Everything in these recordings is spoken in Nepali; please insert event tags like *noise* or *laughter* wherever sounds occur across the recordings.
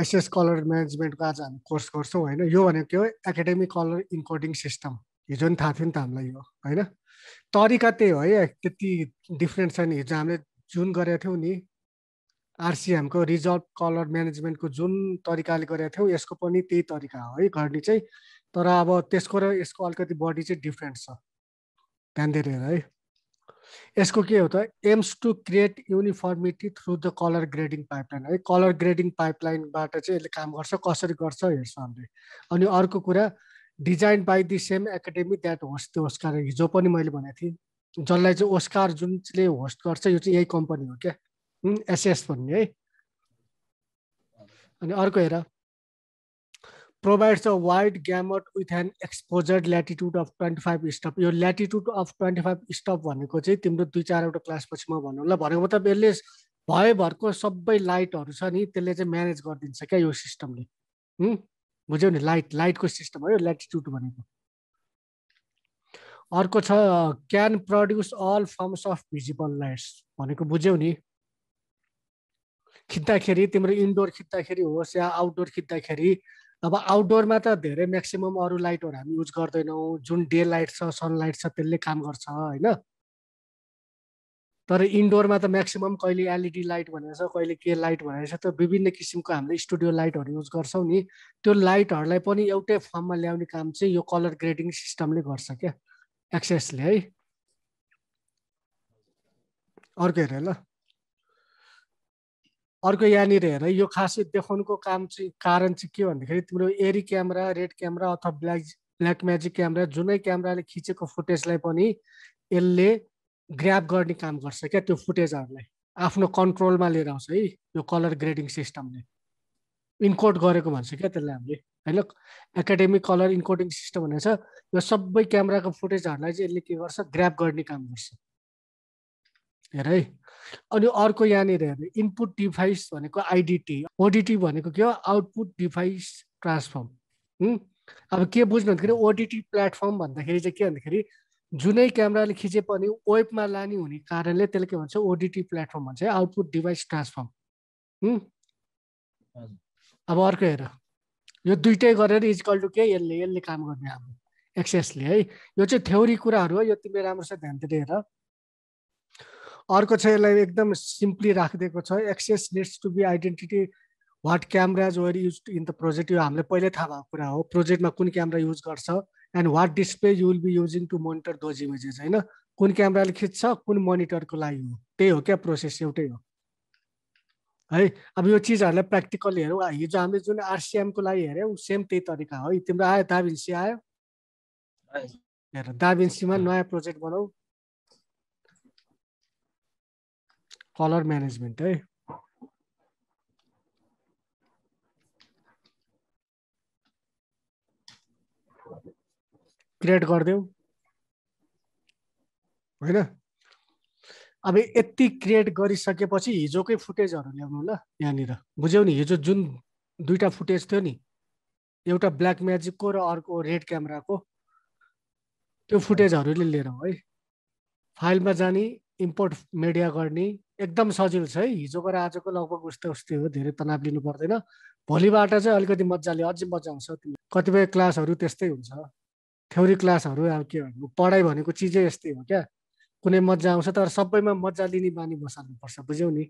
एसएस कलर म्यानेजमेन्टको आज हामी कोर्स गर्छौँ होइन यो भनेको के हो एकाडेमिक कलर इन्कोडिङ सिस्टम हिजो नि थाहा थियो नि त हामीलाई यो होइन तरिका त्यही हो है त्यति डिफ्रेन्ट छैन हिजो हामीले जुन गरेका थियौँ नि आरसिएमको रिजल्ट कलर म्यानेजमेन्टको जुन तरिकाले गरेका थियौँ यसको पनि त्यही तरिका हो है गर्ने चाहिँ तर अब त्यसको र यसको अलिकति बडी चाहिँ डिफ्रेन्ट छ ध्यान दिएर है यसको के हो त aims to create uniformity through the colour grading pipeline है कलर ग्रेडिङ पाइपलाइनबाट चाहिँ यसले काम गर्छ कसरी गर्छ हेर्छ हामीले अनि अर्को कुरा design by the same academy that host त्यो ओस्कार हिजो पनि मैले भनेको थिएँ जसलाई चाहिँ ओस्कार जुन जुनले होस्ट गर्छ यो चाहिँ यही कम्पनी हो क्या एसएस भन्ने है अनि अर्को हेर provides a wide gamut with an exposed latitude of 25 stop यो latitude of 25 stop भनेको चाहिँ तिम्रो दुई चारवटा क्लासपछि म भनौँ ल भनेको मतलब यसले भएभरको सबै लाइटहरू छ नि त्यसले चाहिँ म्यानेज गरिदिन्छ क्या यो सिस्टमले बुझ्यौ नि लाइट लाइटको सिस्टम हो यो ल्याटिट्युड भनेको अर्को छ can produce all forms of visible lights भनेको बुझ्यौ नि खिच्दाखेरि तिम्रो इन्डोर खिच्दाखेरि होस् या आउटडोर खिच्दाखेरि अब आउटडोरमा त धेरै म्याक्सिमम् अरू लाइटहरू हामी युज गर्दैनौँ जुन डे लाइट छ सनलाइट छ त्यसले काम गर्छ होइन तर इन्डोरमा त म्याक्सिमम् कहिले एलइडी लाइट भनेर छ कहिले के लाइट भनेर छ त विभिन्न किसिमको हामीले स्टुडियो लाइटहरू युज गर्छौँ नि त्यो लाइटहरूलाई पनि एउटै फर्ममा ल्याउने काम चाहिँ यो कलर ग्रेडिङ सिस्टमले गर्छ क्या एक्सेसले है अर्को हेर ल अर्को यहाँनिर हेर यो खास देखाउनुको काम चाहिँ कारण चाहिँ के भन्दाखेरि तिम्रो एरी क्यामेरा रेड क्यामेरा अथवा ब्ल्याक ब्ल्याक म्याजिक क्यामेरा जुनै क्यामेराले खिचेको फुटेजलाई पनि यसले ग्राप गर्ने काम गर्छ क्या त्यो फुटेजहरूलाई आफ्नो कन्ट्रोलमा लिएर आउँछ है यो कलर ग्रेडिङ सिस्टमले इन्कोड गरेको भन्छ क्या त्यसलाई हामीले होइन एकाडेमिक कलर इन्कोडिङ सिस्टम भनेर छ यो सबै क्यामेराको फुटेजहरूलाई चाहिँ यसले के गर्छ ग्राप गर्ने काम गर्छ हेर है अनि अर्को यहाँनिर हेर्ने इनपुट डिभाइस भनेको आइडिटी ओडिटी भनेको के हो आउटपुट डिभाइस ट्रान्सफर्म अब के बुझ्नु भन्दाखेरि ओडिटी प्लेटफर्म भन्दाखेरि चाहिँ के भन्दाखेरि जुनै क्यामराले खिचे पनि वेबमा लाने हुने कारणले त्यसले के भन्छ ओडिटी प्लेटफर्म भन्छ आउटपुट डिभाइस ट्रान्सफर्म अब अर्को हेर यो दुइटै गरेर इजकल टु के यसले यसले काम गर्ने अब एक्सेसले है यो चाहिँ थ्योरी कुराहरू हो यो तिमीले राम्रोसँग ध्यान दिएर अर्को छ यसलाई एकदम सिम्पली राखिदिएको छ ACES needs to be identity what cameras were use in the project यो हामीले पहिल्यै थाहा भएको कुरा हो प्रोजेक्टमा कुन क्यामरा युज गर्छ and what display you will be using to monitor those images होइन कुन क्यामराले खिच्छ कुन मोनिटरको लागि हो त्यही हो क्या प्रोसेस एउटै हो है अब यो चिजहरूलाई प्र्याक्टिकली हेरौँ हिजो हामीले जुन आरसिएमको लागि हेऱ्यौँ सेम त्यही तरिका हो तिम्रो आयो दाबिन्सी आयो हेर दाबिन्सीमा नयाँ प्रोजेक्ट बनाऊ कलर म्यानेजमेन्ट है क्रिएट गरिदेऊ होइन अब यति क्रिएट गरिसकेपछि हिजोकै फुटेजहरू ल्याउनु ल यहाँनिर बुझ्यौ नि हिजो जुन दुईवटा फुटेज थियो नि एउटा ब्ल्याक म्याजिकको र अर्को रेड क्यामेराको त्यो फुटेजहरूले लिएर है फाइलमा जाने इम्पोर्ट मिडिया गर्ने एकदम सजिलो छ है हिजोको र आजको लगभग उस्तै उस्तै हो धेरै तनाव लिनु पर्दैन भोलिबाट चाहिँ अलिकति मजाले अझै मजा आउँछ कतिपय क्लासहरू त्यस्तै हुन्छ थ्योरी क्लासहरू अब के भन्नु पढाइ भनेको चिजै यस्तै हो क्या कुनै मजा आउँछ तर सबैमा मजा लिने बानी बसाल्नुपर्छ बुझ्यौ नि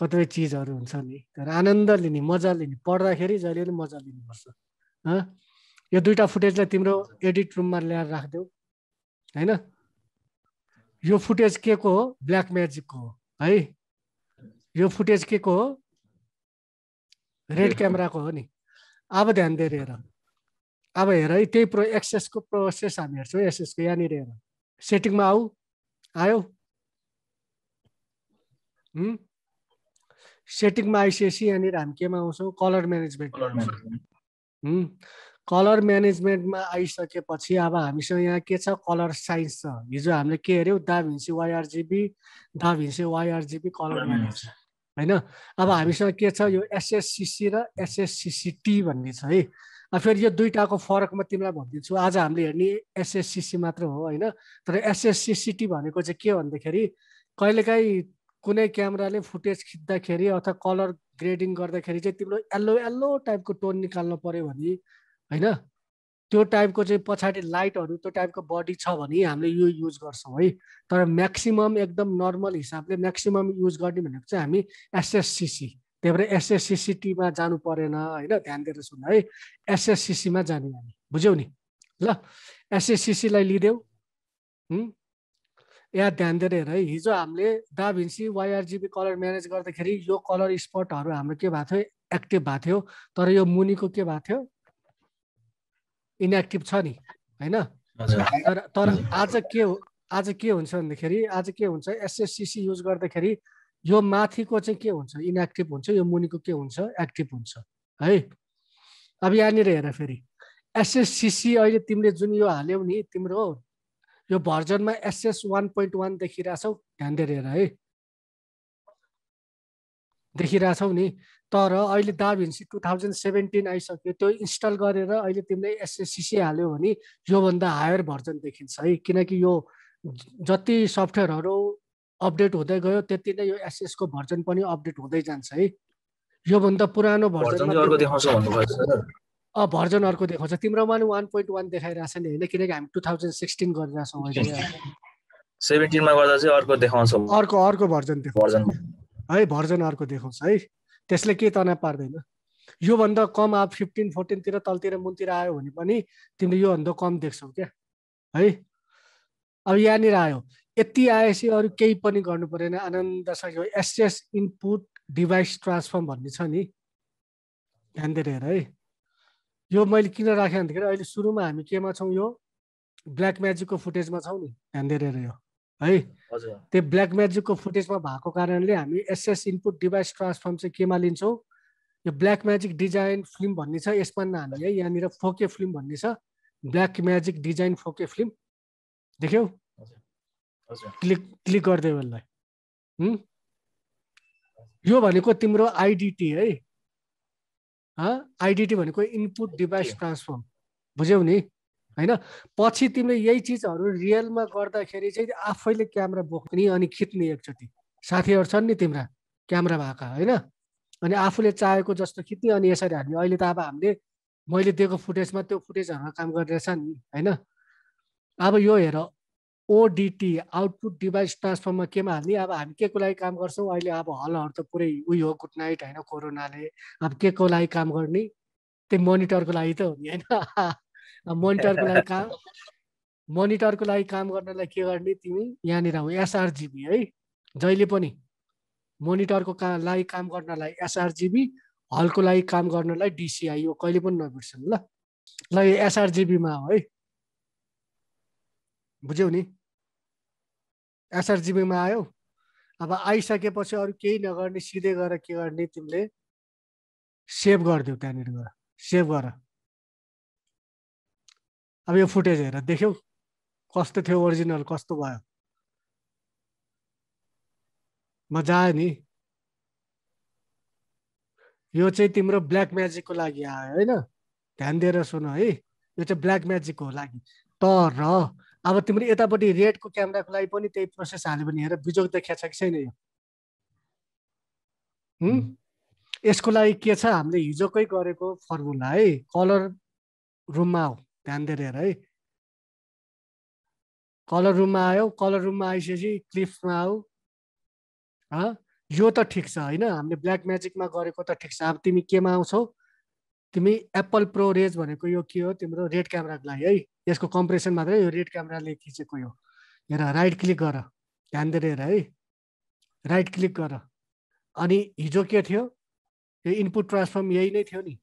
कतिपय चिजहरू हुन्छ नि तर आनन्द लिने मजा लिने पढ्दाखेरि जहिले पनि मजा लिनुपर्छ हँ यो दुइटा फुटेजलाई तिम्रो एडिट रुममा ल्याएर राखिदेऊ होइन यो फुटेज के को हो ब्ल्याक म्याजिकको हो है यो फुटेज के को हो रेड क्यामेराको हो नि अब ध्यान दिएर हेर अब हेर है त्यही प्रो एक्सेसको प्रोसेस हामी हेर्छौँ एक्सेसको यहाँनिर हेर सेटिङमा आऊ आयो सेटिङमा आइसकेपछि यहाँनिर हामी केमा आउँछौँ कलर म्यानेजमेन्ट कलर म्यानेजमेन्टमा आइसकेपछि अब हामीसँग यहाँ के छ कलर साइन्स छ हिजो हामीले के हेऱ्यौँ दा भिन्सी वाइआरजिबी दा भिन्सी वाइआरजिबी कलर म्यानेज होइन अब हामीसँग के छ यो एसएससिसी र एसएससिसिटी भन्ने छ है अब फेरि यो दुइटाको फरक म तिमीलाई भनिदिन्छु आज हामीले हेर्ने एसएससिसी मात्र हो होइन तर एसएससिसिटी भनेको चाहिँ के भन्दाखेरि कहिलेकाहीँ कुनै क्यामेराले फुटेज खिच्दाखेरि अथवा कलर ग्रेडिङ गर्दाखेरि चाहिँ तिम्रो यल्लो यल्लो टाइपको टोन निकाल्नु पऱ्यो भने होइन त्यो टाइपको चाहिँ पछाडि लाइटहरू त्यो टाइपको बडी छ भने हामीले यो युज गर्छौँ है तर म्याक्सिमम् एकदम नर्मल हिसाबले म्याक्सिमम् युज गर्ने भनेको चाहिँ हामी एसएससिसी त्यही भएर एसएससिसिटीमा जानु परेन होइन ध्यान दिएर सुन्न है एसएससिसीमा जाने हामी बुझ्यौ नि ल एसएससिसीलाई लिदेऊ यहाँ ध्यान दिएर हेर है हिजो हामीले दाभिन्सी वाइआरजिबी कलर म्यानेज गर्दाखेरि यो कलर स्पटहरू हाम्रो के भएको थियो एक्टिभ भएको थियो तर यो मुनिको के भएको थियो इनएक्टिभ छ नि होइन तर तर आज के हो आज के हुन्छ भन्दाखेरि आज के हुन्छ एसएससिसी युज गर्दाखेरि यो माथिको चाहिँ के हुन्छ इनएक्टिभ हुन्छ यो मुनिको के हुन्छ एक्टिभ हुन्छ है अब यहाँनिर हेर फेरि एसएससिसी अहिले तिमीले जुन यो हाल्यौ नि तिम्रो यो भर्जनमा एसएस वान पोइन्ट वान देखिरहेछौ ध्यान दिएर हेर है देखिरहेछौँ नि तर अहिले दाभिन्सी टु थाउजन्ड सेभेन्टिन आइसक्यो त्यो इन्स्टल गरेर अहिले तिमीले एसएससिसी हाल्यो भने योभन्दा हायर भर्जन देखिन्छ है किनकि यो जति सफ्टवेयरहरू अपडेट हुँदै गयो त्यति नै यो एसएसको भर्जन पनि अपडेट हुँदै जान्छ है योभन्दा पुरानो भर्जन भर्जन अर्को देखाउँछ तिम्रोमा नि वान पोइन्ट वान देखाइरहेछ नि होइन किनकि हामी टु थाउजन्ड सिक्सटिन गरिरहेछौँ *laughs* अर्को अर्को भर्जन भर्जन है भर्जन अर्को देखाउँछ है त्यसले केही तनाव पार्दैन योभन्दा कम अब फिफ्टिन फोर्टिनतिर तलतिर मुनतिर आयो भने पनि तिमीले योभन्दा कम देख्छौ क्या है अब यहाँनिर आयो यति आएपछि अरू केही पनि गर्नु परेन सक्यो एसएस इनपुट डिभाइस ट्रान्सफर्म भन्ने छ नि ध्यान दिएर हेर है यो मैले किन राखेँ भन्दाखेरि अहिले सुरुमा हामी केमा छौँ यो ब्ल्याक म्याजिकको फुटेजमा छौँ नि ध्यान दिएर हेर यो है त्यो ब्ल्याक म्याजिकको फुटेजमा भएको कारणले हामी एसएस इनपुट डिभाइस ट्रान्सफर्म चाहिँ केमा लिन्छौँ यो ब्ल्याक म्याजिक डिजाइन फिल्म भन्ने छ यसमा हामीले यहाँनिर फोके फिल्म भन्ने छ ब्ल्याक म्याजिक डिजाइन फोके फिल्म देख्यौ क्लिक क्लिक गरिदियो यसलाई यो भनेको तिम्रो आइडिटी है आइडिटी भनेको इनपुट डिभाइस ट्रान्सफर्म बुझ्यौ नि होइन पछि तिमीले यही चिजहरू रियलमा गर्दाखेरि चाहिँ आफैले क्यामेरा बोक्ने अनि खिच्ने एकचोटि साथीहरू छन् नि तिम्रा क्यामेरा भएका होइन अनि आफूले चाहेको जस्तो खिच्ने अनि यसरी हामी अहिले त अब हामीले मैले दिएको फुटेजमा त्यो फुटेजहरूमा काम गरिरहेछ नि होइन अब यो हेर ओडिटी आउटपुट डिभाइस ट्रान्सफर्ममा केमा हाल्ने अब हामी के को लागि काम गर्छौँ अहिले अब हलहरू त पुरै उयो हो गुड नाइट होइन कोरोनाले अब के को लागि काम गर्ने त्यो मोनिटरको लागि त हो नि होइन *laughs* मोनिटरको लागि काम *laughs* मोनिटरको लागि काम गर्नलाई के गर्ने तिमी यहाँनिर हौ एसआरजिबी है जहिले पनि मोनिटरको का लागि काम गर्नलाई एसआरजिबी हलको लागि काम गर्नलाई डिसिआई हो कहिले पनि नबिर्सन ल ल एसआरजिबीमा हो है बुझ्यौ नि एसआरजिबीमा आयो अब आइसकेपछि अरू केही नगर्ने सिधै गएर के गर्ने तिमीले सेभ गरिदेऊ त्यहाँनिर गएर सेभ गर अब यो फुटेज हेर देख्यौ कस्तो थियो ओरिजिनल कस्तो भयो मजा आयो नि यो चाहिँ तिम्रो ब्ल्याक म्याजिकको लागि आयो होइन ध्यान दिएर सुन है यो चाहिँ ब्ल्याक म्याजिकको लागि तर अब तिम्रो यतापट्टि रेडको क्यामेराको लागि पनि त्यही प्रोसेस हाल्यो भने हेर बिजोग देखिया छ कि छैन यो यसको लागि के छ हामीले हिजोकै गरेको फर्मुला है कलर रुममा हो ध्यान दिएर हेर है कलर रुममा आयो कलर रुममा आइसकेपछि क्लिप्समा आऊ यो त ठिक छ होइन हामीले ब्ल्याक म्याजिकमा गरेको त ठिक छ अब तिमी केमा आउँछौ तिमी एप्पल प्रो रेज भनेको यो के हो तिम्रो रेड क्यामेराको लागि है यसको कम्प्रेसन मात्रै यो रेड क्यामेराले खिचेको यो हेर राइट क्लिक गर ध्यान दिएर हेर है राइट क्लिक गर अनि हिजो के थियो यो इनपुट ट्रान्सफर्म यही नै थियो नि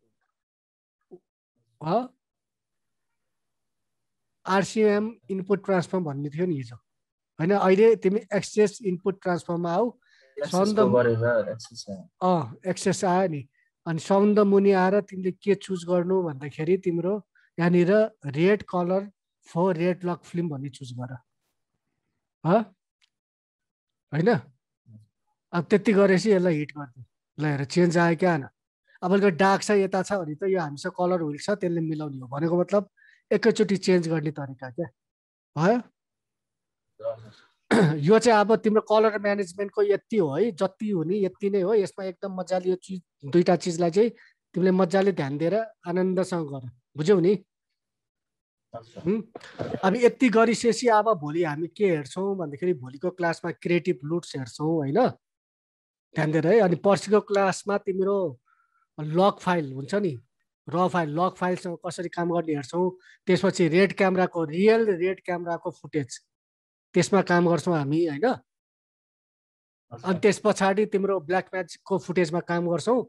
आरसिएम इनपुट ट्रान्सफर्म भन्ने थियो नि हिजो होइन अहिले तिमी एक्सेस इनपुट ट्रान्सफर्ममा आऊ सन्द अँ एक्सेस आयो नि अनि सन्द मुनि आएर तिमीले के चुज गर्नु भन्दाखेरि तिम्रो यहाँनिर red colour for Red log film भन्ने चुज गर होइन अब त्यति गरेपछि यसलाई हिट गरिदियो ल हेर चेन्ज आयो क्या अब अब डार्क छ यता छ भने त यो हामीसँग कलर हुल छ त्यसले मिलाउने हो भनेको मतलब एकैचोटि चेन्ज गर्ने तरिका क्या भयो *clears throat* यो चाहिँ अब तिम्रो कलर म्यानेजमेन्टको यति हो है जति हुने यति नै हो यसमा एकदम मजाले यो चिज दुइटा चिजलाई चाहिँ तिमीले मजाले ध्यान दिएर आनन्दसँग गर बुझ्यौ नि अब यति गरिसकेपछि अब भोलि हामी के हेर्छौँ भन्दाखेरि भोलिको क्लासमा क्रिएटिभ लुट्स हेर्छौँ होइन ध्यान दिएर है अनि पर्सिको क्लासमा तिम्रो लक फाइल हुन्छ नि र फाइल लग फाइलसँग कसरी काम गर्ने हेर्छौँ त्यसपछि रेड क्यामेराको रियल रेड क्यामेराको फुटेज त्यसमा काम गर्छौँ हामी होइन अनि त्यस पछाडि तिम्रो ब्ल्याक म्याजिकको फुटेजमा काम गर्छौँ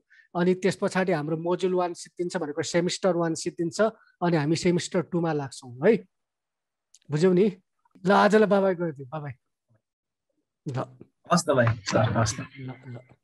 अनि त्यस पछाडि हाम्रो मोजुल वान सिद्धिन्छ भनेको सेमिस्टर वान सिद्धिन्छ अनि हामी सेमिस्टर टूमा लाग्छौँ है बुझ्यौ नि ल आजलाई बाबाई गयो बाबाई ल हस् त भाइ ल ल